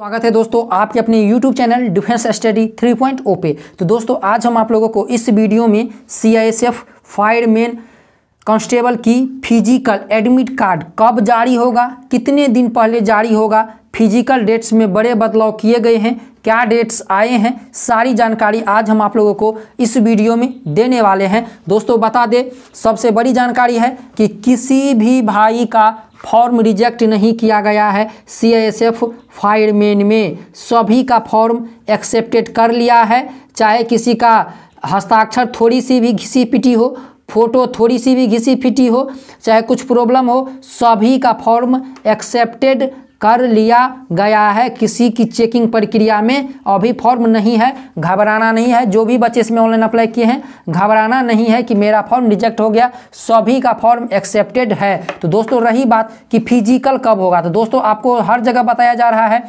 स्वागत है दोस्तों आपके अपने YouTube चैनल डिफेंस स्टडी 3.0 पे तो दोस्तों आज हम आप लोगों को इस वीडियो में C I S F fireman constable की फिजिकल एडमिट कार्ड कब जारी होगा कितने दिन पहले जारी होगा फिजिकल डेट्स में बड़े बदलाव किए गए हैं क्या डेट्स आए हैं सारी जानकारी आज हम आप लोगों को इस वीडियो में देने वाले हैं दोस्तों बता दें सबसे बड़ी जानकारी है कि किसी भी भाई का फॉर्म रिजेक्ट नहीं किया गया है सी एस एफ फायरमैन में सभी का फॉर्म एक्सेप्टेड कर लिया है चाहे किसी का हस्ताक्षर थोड़ी सी भी घिसी पिटी हो फोटो थोड़ी सी भी घिसी फिटी हो चाहे कुछ प्रॉब्लम हो सभी का फॉर्म एक्सेप्टेड कर लिया गया है किसी की चेकिंग प्रक्रिया में अभी फॉर्म नहीं है घबराना नहीं है जो भी बच्चे इसमें ऑनलाइन अप्लाई किए हैं घबराना नहीं है कि मेरा फॉर्म रिजेक्ट हो गया सभी का फॉर्म एक्सेप्टेड है तो दोस्तों रही बात कि फिजिकल कब होगा तो दोस्तों आपको हर जगह बताया जा रहा है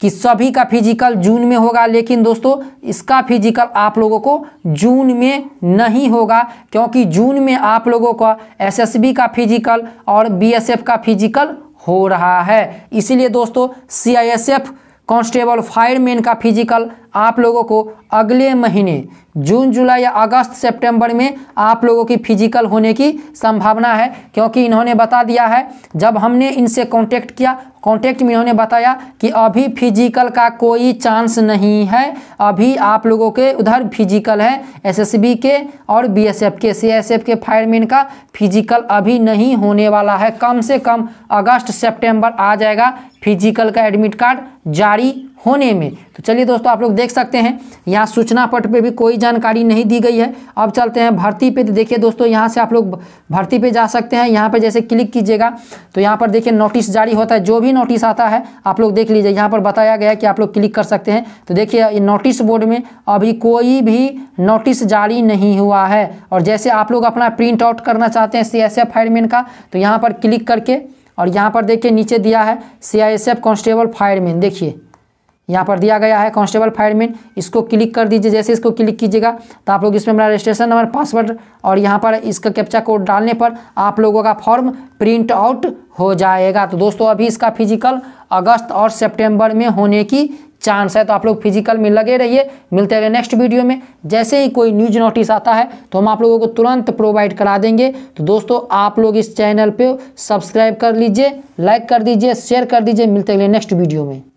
कि सभी का फिजिकल जून में होगा लेकिन दोस्तों इसका फिजिकल आप लोगों को जून में नहीं होगा क्योंकि जून में आप लोगों का एसएसबी का फिजिकल और बीएसएफ का फिजिकल हो रहा है इसीलिए दोस्तों C I S F constable fireman का फिजिकल आप लोगों को अगले महीने जून जुलाई या अगस्त सितंबर में आप लोगों की फिजिकल होने की संभावना है क्योंकि इन्होंने बता दिया है जब हमने इनसे कांटेक्ट किया कॉन्टेक्ट में इन्होंने बताया कि अभी फिजिकल का कोई चांस नहीं है अभी आप लोगों के उधर फिजिकल है एसएसबी के और बीएसएफ के सीएसएफ के फायरमैन का फिजिकल अभी नहीं होने वाला है कम से कम अगस्त सितंबर आ जाएगा फिजिकल का एडमिट कार्ड जारी होने में तो चलिए दोस्तों आप लोग देख सकते हैं यहाँ सूचना पट पे भी कोई जानकारी नहीं दी गई है अब चलते हैं भर्ती पे तो देखिए दोस्तों यहाँ से आप लोग भर्ती पे जा सकते हैं यहाँ पर जैसे क्लिक कीजिएगा तो यहाँ पर देखिए नोटिस जारी होता है जो भी नोटिस आता है आप लोग देख लीजिए यहाँ पर बताया गया है कि आप लोग क्लिक कर सकते हैं तो देखिए नोटिस बोर्ड में अभी कोई भी नोटिस जारी नहीं हुआ है और जैसे आप लोग अपना प्रिंट आउट करना चाहते हैं सी एस का तो यहाँ पर क्लिक करके और यहाँ पर देखिए नीचे दिया है C I S F constable fireman देखिए यहाँ पर दिया गया है कांस्टेबल फायरमैन इसको क्लिक कर दीजिए जैसे इसको क्लिक कीजिएगा तो आप लोग इसमें अपना रजिस्ट्रेशन नंबर पासवर्ड और यहाँ पर इसका कैप्चा कोड डालने पर आप लोगों का फॉर्म प्रिंट आउट हो जाएगा तो दोस्तों अभी इसका फिजिकल अगस्त और सितंबर में होने की चांस है तो आप लोग फिजिकल में लगे रहिए मिलते रहे नेक्स्ट वीडियो में जैसे ही कोई न्यूज नोटिस आता है तो हम आप लोगों को तुरंत प्रोवाइड करा देंगे तो दोस्तों आप लोग इस चैनल पे सब्सक्राइब कर लीजिए लाइक कर दीजिए शेयर कर दीजिए मिलते रहे नेक्स्ट वीडियो में